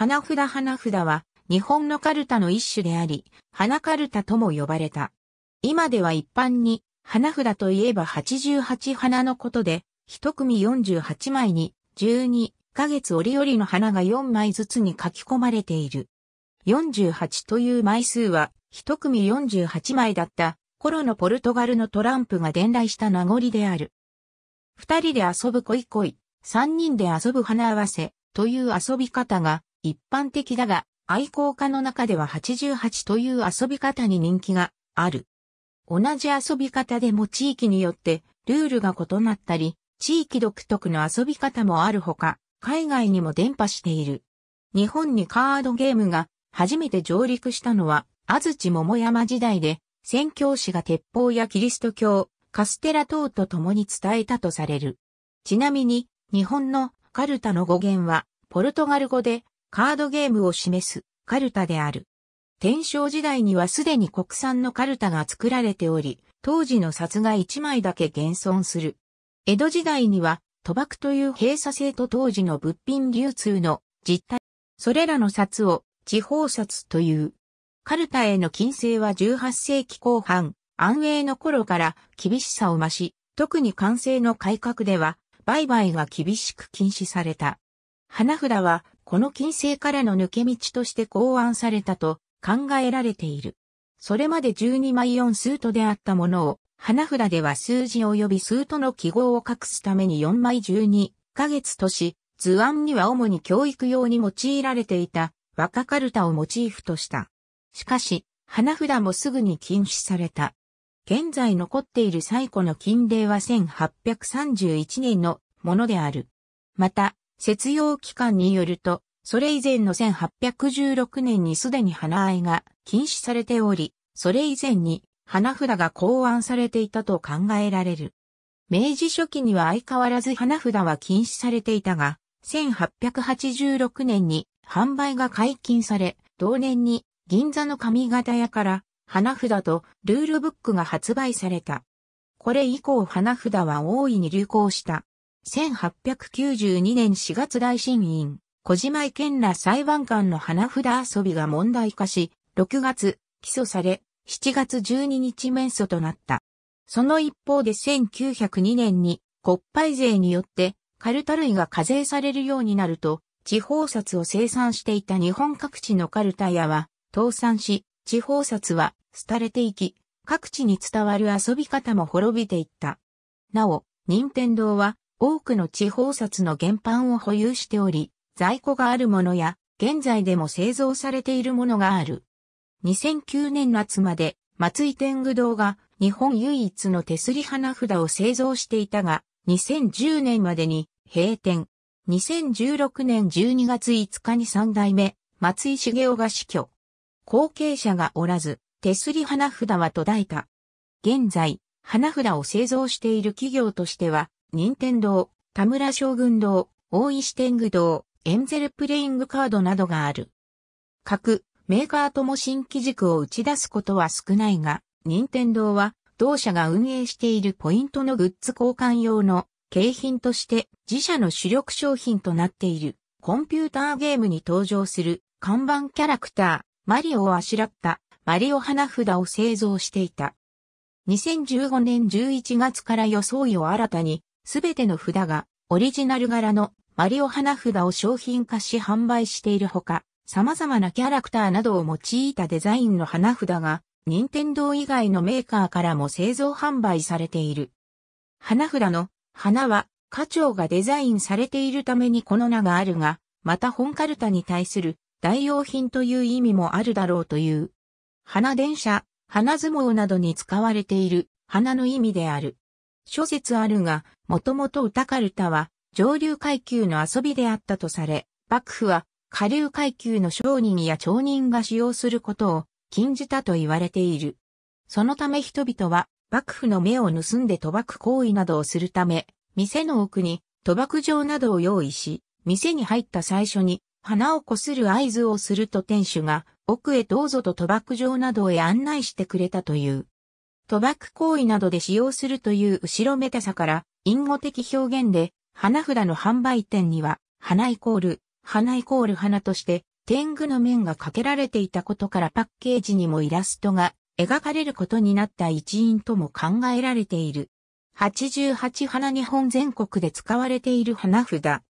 花札花札は日本のカルタの一種であり、花カルタとも呼ばれた。今では一般に花札といえば88花のことで、一組48枚に12ヶ月折々の花が4枚ずつに書き込まれている。48という枚数は一組48枚だった頃のポルトガルのトランプが伝来した名残である。二人で遊ぶ恋恋、三人で遊ぶ花合わせという遊び方が一般的だが、愛好家の中では88という遊び方に人気がある。同じ遊び方でも地域によってルールが異なったり、地域独特の遊び方もあるほか、海外にも伝播している。日本にカードゲームが初めて上陸したのは、安土桃山時代で、宣教師が鉄砲やキリスト教、カステラ等と共に伝えたとされる。ちなみに、日本のカルタの語源は、ポルトガル語で、カードゲームを示すカルタである。天正時代にはすでに国産のカルタが作られており、当時の札が1枚だけ現存する。江戸時代には、賭博という閉鎖性と当時の物品流通の実態、それらの札を地方札という。カルタへの禁制は18世紀後半、安永の頃から厳しさを増し、特に完成の改革では、売買が厳しく禁止された。花札はこの金星からの抜け道として考案されたと考えられている。それまで12枚4スートであったものを、花札では数字及び数との記号を隠すために4枚12ヶ月とし、図案には主に教育用に用いられていた若カルタをモチーフとした。しかし、花札もすぐに禁止された。現在残っている最古の金令は1831年のものである。また、節用期間によると、それ以前の1816年にすでに花合が禁止されており、それ以前に花札が考案されていたと考えられる。明治初期には相変わらず花札は禁止されていたが、1886年に販売が解禁され、同年に銀座の上方屋から花札とルールブックが発売された。これ以降花札は大いに流行した。1892年4月大審院、小島池健ら裁判官の花札遊びが問題化し、6月、起訴され、7月12日免訴となった。その一方で1902年に国敗税によってカルタ類が課税されるようになると、地方札を生産していた日本各地のカルタ屋は倒産し、地方札は廃れていき、各地に伝わる遊び方も滅びていった。なお、任天堂は多くの地方札の原版を保有しており、在庫があるものや、現在でも製造されているものがある。2009年夏まで、松井天狗堂が日本唯一の手すり花札を製造していたが、2010年までに閉店。2016年12月5日に3代目、松井茂雄が死去。後継者がおらず、手すり花札は途絶えた。現在、花札を製造している企業としては、任天堂、田村将軍堂、大石天狗堂、エンゼルプレイングカードなどがある。各メーカーとも新機軸を打ち出すことは少ないが、任天堂は同社が運営しているポイントのグッズ交換用の景品として自社の主力商品となっているコンピューターゲームに登場する看板キャラクターマリオをあしらったマリオ花札を製造していた。2015年11月から装いを新たにすべての札がオリジナル柄のマリオ花札を商品化し販売しているほか、様々なキャラクターなどを用いたデザインの花札が、任天堂以外のメーカーからも製造販売されている。花札の花は、課長がデザインされているためにこの名があるが、また本カルタに対する代用品という意味もあるだろうという。花電車、花相撲などに使われている花の意味である。諸説あるが、もともと歌かるたは上流階級の遊びであったとされ、幕府は下流階級の商人や町人が使用することを禁じたと言われている。そのため人々は幕府の目を盗んで賭博行為などをするため、店の奥に賭博場などを用意し、店に入った最初に花をこする合図をすると店主が奥へどうぞと賭博場などへ案内してくれたという。賭博行為などで使用するという後ろめたさから、隠語的表現で、花札の販売店には、花イコール、花イコール花として、天狗の面がかけられていたことからパッケージにもイラストが描かれることになった一因とも考えられている。88花日本全国で使われている花札。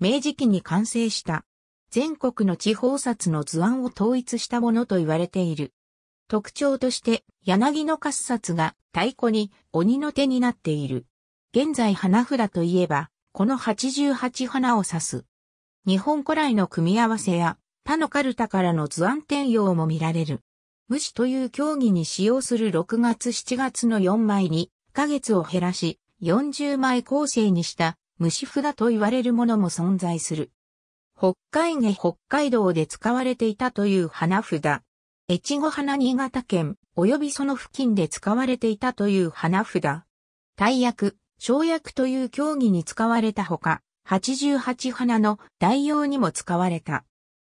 明治期に完成した。全国の地方札の図案を統一したものと言われている。特徴として、柳の滑殺が太鼓に鬼の手になっている。現在花札といえば、この88花を指す。日本古来の組み合わせや、他のカルタからの図案転用も見られる。無視という競技に使用する6月7月の4枚に、ヶ月を減らし、40枚構成にした虫札と言われるものも存在する。北海下北海道で使われていたという花札。越後花新潟県、及びその付近で使われていたという花札。大役、小役という競技に使われたほか、88花の代用にも使われた。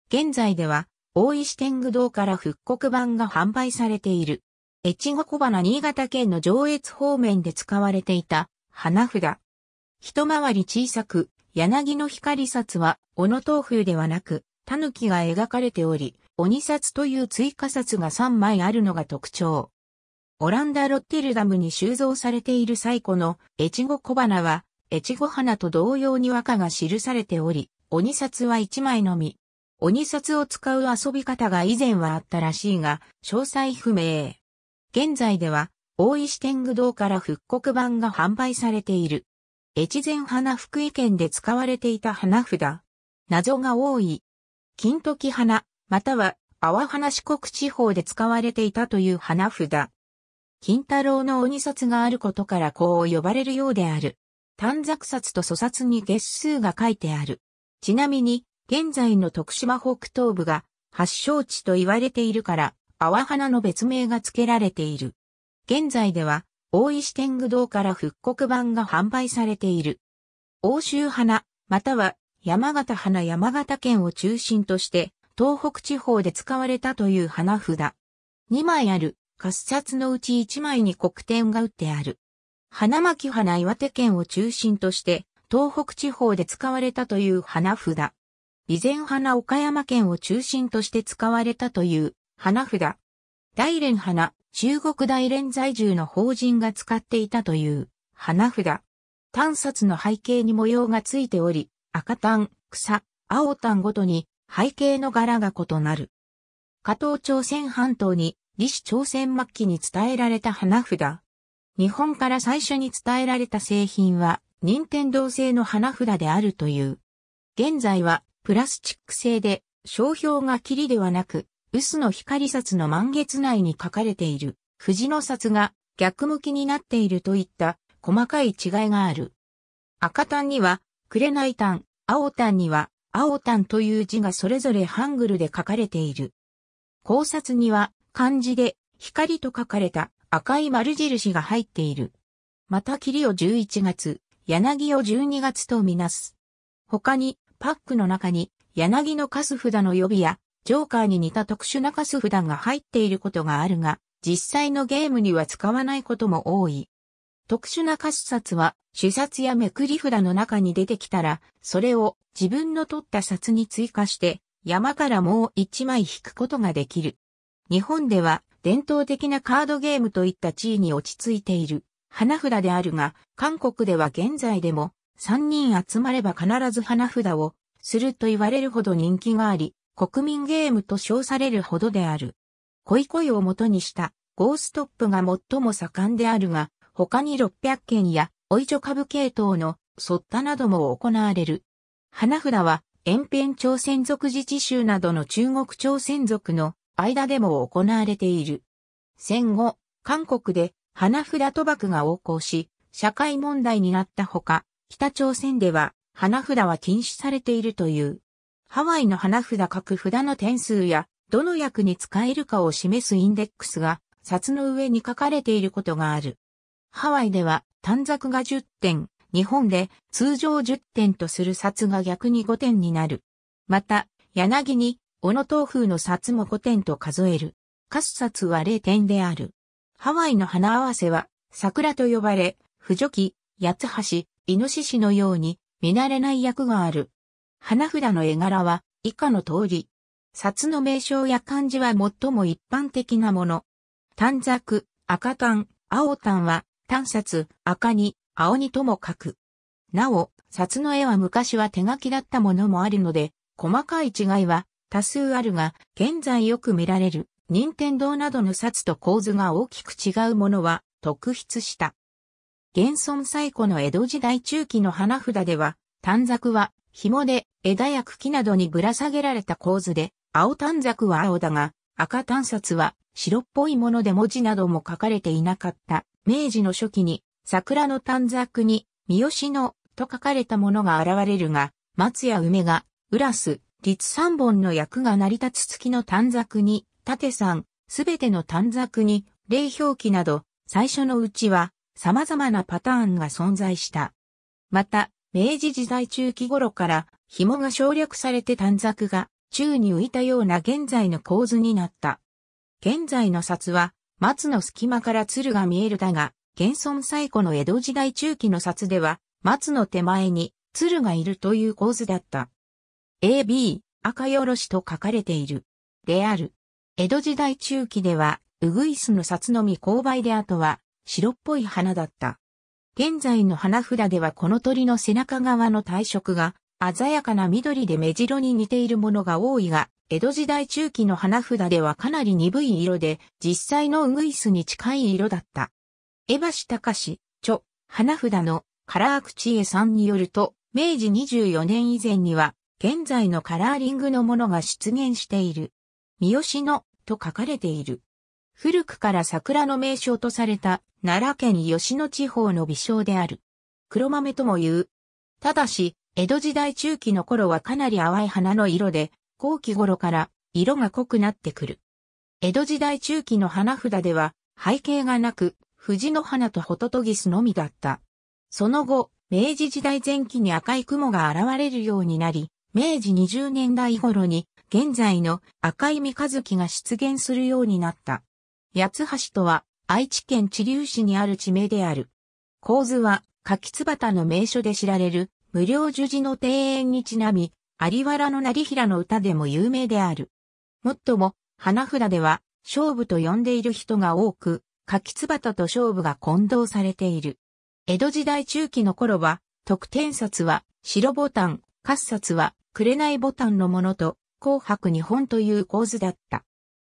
現在では、大石天狗堂から復刻版が販売されている。越後小花新潟県の上越方面で使われていた花札。一回り小さく、柳の光札は、小野東風ではなく、狸が描かれており、鬼札という追加札が3枚あるのが特徴。オランダ・ロッテルダムに収蔵されている最古の越後小花は、越後花と同様に和歌が記されており、鬼札は1枚のみ。鬼札を使う遊び方が以前はあったらしいが、詳細不明。現在では、大石天狗堂から復刻版が販売されている。越前花福井県で使われていた花札。謎が多い。金時花、または、阿波花四国地方で使われていたという花札。金太郎の鬼札があることからこう呼ばれるようである。短冊札と粗札に月数が書いてある。ちなみに、現在の徳島北東部が発祥地と言われているから、阿波花の別名が付けられている。現在では、大石天狗堂から復刻版が販売されている。欧州花、または山形花山形県を中心として、東北地方で使われたという花札。2枚ある、滑札のうち1枚に黒点が打ってある。花巻花岩手県を中心として、東北地方で使われたという花札。備前花岡山県を中心として使われたという花札。大連花、中国大連在住の法人が使っていたという花札。単札の背景に模様がついており、赤単、草、青単ごとに背景の柄が異なる。加藤朝鮮半島に、李氏朝鮮末期に伝えられた花札。日本から最初に伝えられた製品は、任天堂製の花札であるという。現在は、プラスチック製で、商標が霧ではなく、薄の光札の満月内に書かれている、藤の札が逆向きになっているといった細かい違いがある。赤単には、紅単、青単には、青炭という字がそれぞれハングルで書かれている。考察には漢字で光と書かれた赤い丸印が入っている。また霧を11月、柳を12月とみなす。他にパックの中に柳のカス札の予備やジョーカーに似た特殊なカス札が入っていることがあるが、実際のゲームには使わないことも多い。特殊な歌詞札は、主札やめくり札の中に出てきたら、それを自分の取った札に追加して、山からもう一枚引くことができる。日本では、伝統的なカードゲームといった地位に落ち着いている、花札であるが、韓国では現在でも、3人集まれば必ず花札を、すると言われるほど人気があり、国民ゲームと称されるほどである。恋恋を元にした、ゴーストップが最も盛んであるが、他に600件や、おいちょ株系統の、そったなども行われる。花札は、延辺朝鮮族自治州などの中国朝鮮族の間でも行われている。戦後、韓国で花札賭博が横行し、社会問題になったほか、北朝鮮では花札は禁止されているという。ハワイの花札各札の点数や、どの役に使えるかを示すインデックスが、札の上に書かれていることがある。ハワイでは短冊が10点、日本で通常10点とする札が逆に5点になる。また、柳に、小野東風の札も5点と数える。カス札は0点である。ハワイの花合わせは、桜と呼ばれ、不除期、八橋、イノシシのように、見慣れない役がある。花札の絵柄は、以下の通り。札の名称や漢字は最も一般的なもの。短冊、赤単、青単は、短札、赤に、青にとも書く。なお、札の絵は昔は手書きだったものもあるので、細かい違いは多数あるが、現在よく見られる、任天堂などの札と構図が大きく違うものは特筆した。現存最古の江戸時代中期の花札では、短冊は紐で枝や茎などにぶら下げられた構図で、青短冊は青だが、赤短冊は白っぽいもので文字なども書かれていなかった明治の初期に桜の短冊に三好のと書かれたものが現れるが、松や梅が、浦須、立三本の役が成り立つ月の短冊に、縦三、すべての短冊に、霊表記など、最初のうちは、様々なパターンが存在した。また、明治時代中期頃から、紐が省略されて短冊が、宙に浮いたような現在の構図になった。現在の札は、松の隙間から鶴が見えるだが、現存最古の江戸時代中期の札では、松の手前に鶴がいるという構図だった。AB、赤よろしと書かれている。である。江戸時代中期では、うぐいすの札のみ勾配であとは、白っぽい花だった。現在の花札ではこの鳥の背中側の体色が、鮮やかな緑で目白に似ているものが多いが、江戸時代中期の花札ではかなり鈍い色で、実際のウグイスに近い色だった。江橋隆著、花札のカラー口絵さんによると、明治24年以前には、現在のカラーリングのものが出現している。三好の、と書かれている。古くから桜の名称とされた、奈良県吉野地方の微笑である。黒豆とも言う。ただし、江戸時代中期の頃はかなり淡い花の色で、後期頃から色が濃くなってくる。江戸時代中期の花札では背景がなく、藤の花とホトトギスのみだった。その後、明治時代前期に赤い雲が現れるようになり、明治20年代頃に現在の赤い三日月が出現するようになった。八橋とは愛知県知立市にある地名である。構図は柿椿の名所で知られる無料樹寺の庭園にちなみ、有原の成平の歌でも有名である。もっとも、花札では、勝負と呼んでいる人が多く、柿翼と勝負が混同されている。江戸時代中期の頃は、特典札は白ボタン、滑札は紅ボタンのものと、紅白日本という構図だった。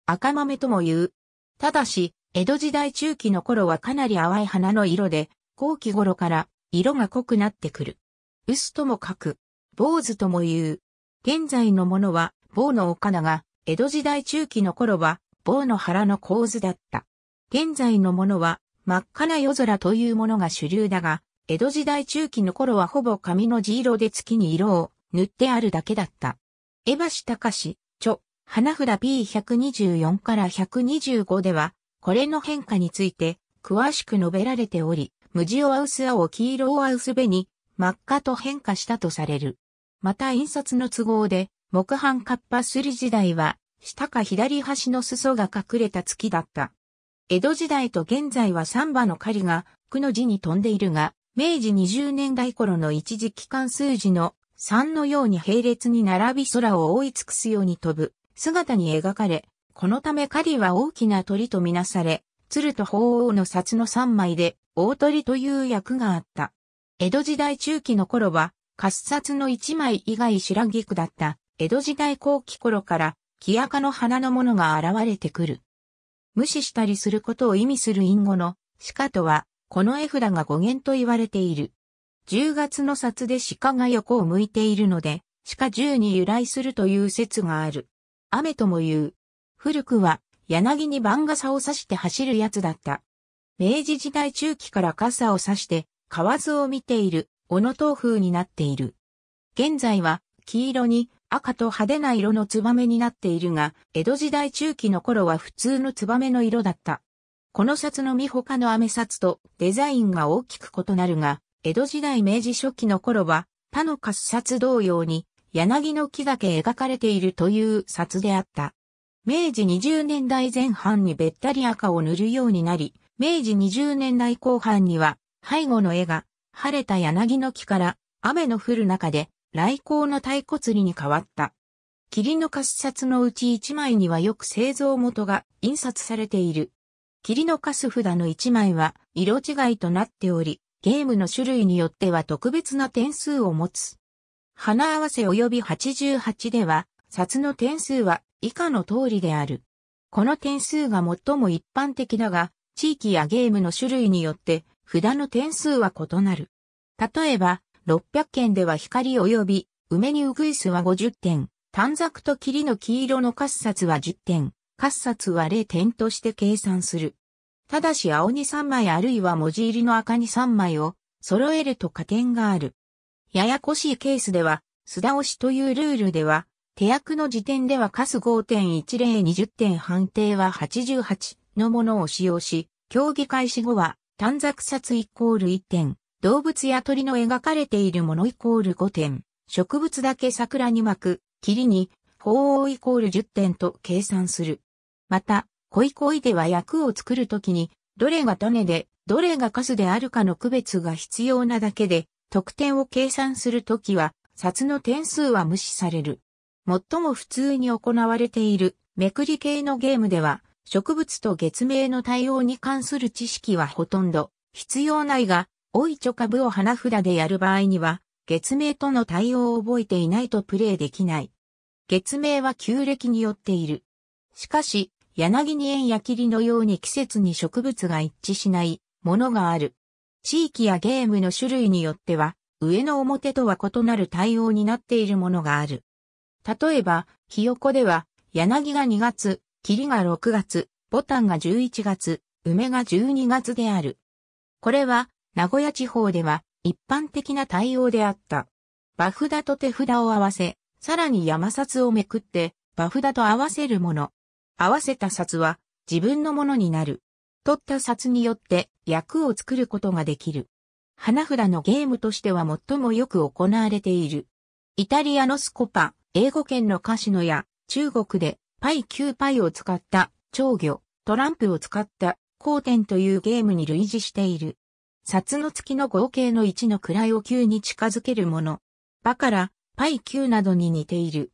赤豆とも言う。ただし、江戸時代中期の頃はかなり淡い花の色で、後期頃から色が濃くなってくる。薄とも書く。坊主とも言う。現在のものは、坊の岡名が、江戸時代中期の頃は、坊の原の構図だった。現在のものは、真っ赤な夜空というものが主流だが、江戸時代中期の頃はほぼ紙の地色で月に色を塗ってあるだけだった。江橋隆、著、花札 P124 から125では、これの変化について、詳しく述べられており、無地をアウス青黄色をアウス紅、真っ赤と変化したとされる。また印刷の都合で、木版カッパすり時代は、下か左端の裾が隠れた月だった。江戸時代と現在は三羽の狩りが、区の字に飛んでいるが、明治20年代頃の一時期間数字の3のように並列に並び空を覆い尽くすように飛ぶ姿に描かれ、このため狩りは大きな鳥とみなされ、鶴と鳳凰の札の3枚で大鳥という役があった。江戸時代中期の頃は滑殺の一枚以外白菊だった江戸時代後期頃から、木赤の花のものが現れてくる。無視したりすることを意味する隠語の、鹿とは、この絵札が語源と言われている。10月の札で鹿が横を向いているので、鹿十に由来するという説がある。雨とも言う。古くは、柳に番傘を差して走るやつだった。明治時代中期から傘を差して、河津を見ている小野東風になっている。現在は黄色に赤と派手な色のツバメになっているが、江戸時代中期の頃は普通のツバメの色だった。この札の見他の飴札とデザインが大きく異なるが、江戸時代明治初期の頃は他の滑札同様に柳の木だけ描かれているという札であった。明治20年代前半にべったり赤を塗るようになり、明治20年代後半には背後の絵が晴れた柳の木から雨の降る中で、来光の太鼓釣りに変わった。霧の滑札のうち一枚にはよく製造元が印刷されている。霧のカス札の一枚は色違いとなっており、ゲームの種類によっては特別な点数を持つ。花合わせ及び88では、札の点数は以下の通りである。この点数が最も一般的だが、地域やゲームの種類によって札の点数は異なる。例えば、600件では光及び、梅にうぐいすは50点、短冊と霧の黄色の滑札は10点、滑札は0点として計算する。ただし青に3枚あるいは文字入りの赤に3枚を揃えると加点がある。ややこしいケースでは、素直しというルールでは、手役の時点ではカス5.1020点判定は88のものを使用し、競技開始後は短冊冊イコール1点、動物や鳥の描かれているものイコール5点、植物だけ桜に巻く、霧に、鳳凰イコール10点と計算する。また、恋恋では役を作るときに、どれが種で、どれがカスであるかの区別が必要なだけで、得点を計算するときは、札の点数は無視される。最も普通に行われている、めくり系のゲームでは、植物と月明の対応に関する知識はほとんど必要ないが、おいちょ株を花札でやる場合には、月明との対応を覚えていないとプレイできない。月明は旧暦によっている。しかし、柳に縁や霧のように季節に植物が一致しないものがある。地域やゲームの種類によっては、上の表とは異なる対応になっているものがある。例えば、ひよこでは、柳が2月、霧が6月、ボタンが11月、梅が12月である。これは、名古屋地方では一般的な対応であった。フ札と手札を合わせ、さらに山札をめくって、フ札と合わせるもの。合わせた札は自分のものになる。取った札によって役を作ることができる。花札のゲームとしては最もよく行われている。イタリアのスコパ、英語圏のカシノや中国でパイ9パイを使った長魚、トランプを使った交点というゲームに類似している。札の月の合計の1の位を9に近づけるもの。バからパイ9などに似ている。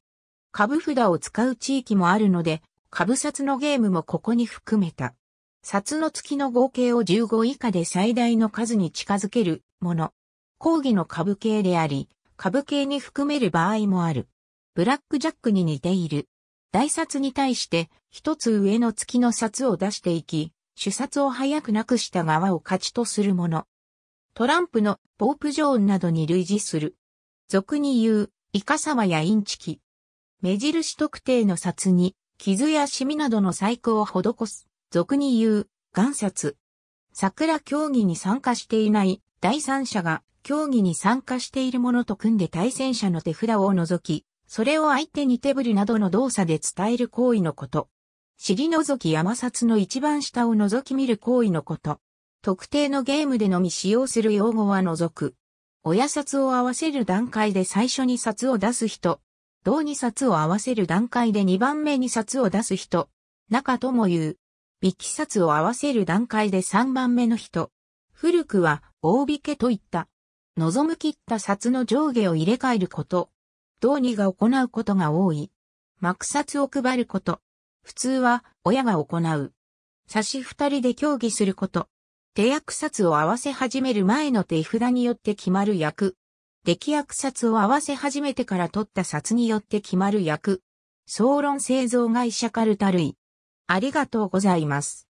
株札を使う地域もあるので、株札のゲームもここに含めた。札の月の合計を15以下で最大の数に近づけるもの。講義の株系であり、株系に含める場合もある。ブラックジャックに似ている。大札に対して一つ上の月の札を出していき、主札を早くなくした側を勝ちとするもの。トランプのポープジョーンなどに類似する。俗に言う、イカサマやインチキ。目印特定の札に、傷やシミなどの細工を施す。俗に言う、岩札。桜競技に参加していない第三者が競技に参加しているものと組んで対戦者の手札を除き、それを相手に手振るなどの動作で伝える行為のこと。尻覗き山札の一番下を覗き見る行為のこと。特定のゲームでのみ使用する用語は覗く。親札を合わせる段階で最初に札を出す人。同に札を合わせる段階で2番目に札を出す人。中とも言う。引き札を合わせる段階で3番目の人。古くは、大引けといった。望む切った札の上下を入れ替えること。う義が行うことが多い。幕札を配ること。普通は親が行う。差し二人で協議すること。手役札を合わせ始める前の手札によって決まる役。出来役札を合わせ始めてから取った札によって決まる役。総論製造会社カルタ類。ありがとうございます。